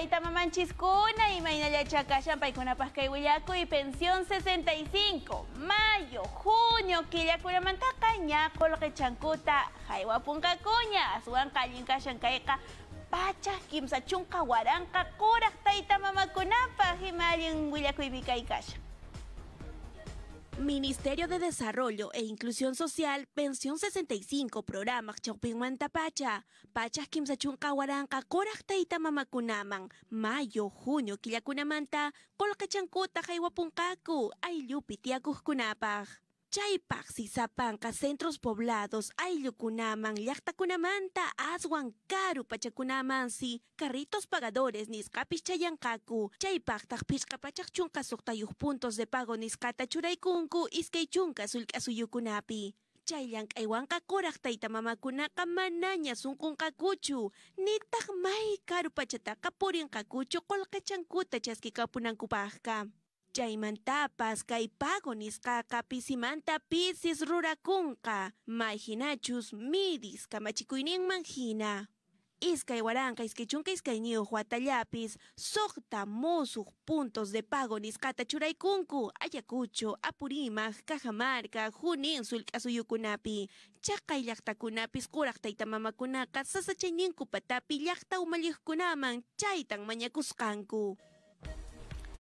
Paitama Manchiscuna y Mainaya Chacayan Paicuna Pasca y y Pensión 65. Mayo, junio, Quillacura Mantaca, Ñaco, Rechancuta, Jaiwa Punca Cuña, Azuan Calinca, Shancaeca, Pacha, chunca, Guaranca, Cura, Taitama Macunapa, Himalien, Huillacu y y Vicaicaya. Ministerio de Desarrollo e Inclusión Social, Pensión 65, Programa Manta Pacha, Pachas Kimsachun Kawaranka, y Mamakunaman, Mayo, Junio, Kilakunamanta, Kolkachankuta, Jaiwapunkaku, Aylupi, Kunapaj. Chaypaxi, Zapanca, centros poblados, Ayucunaman, Yaktakunamanta, Aswan, Karu, Pachacunamansi, carritos pagadores, Niscapis Chayancacu, Chaypactac, Piscapachach Chunca, puntos de pago, niskata Churaikunku, Iskei Chunca, Sulcasuyucunapi. chayllanq'aywanqa kuraq taytamamakunaqa manaña sunqunqakuchu Nitak, may karu pachataqa purinqakuchu qullqichankuta chaskikapunankupaqqa pasca caipagonis, pago nisqaqa pisimanta pisis rurakunka, Mayhinachus midis manjina. manjina. Iskay guaranca isquechunca huatayapis, huatallapis, puntos de pagonis, nisqata Ayacucho, Apurímac, Cajamarca, Junín sullk'asuyukunapi. Chaqay llaqtakunapis kuraq patapi chaytan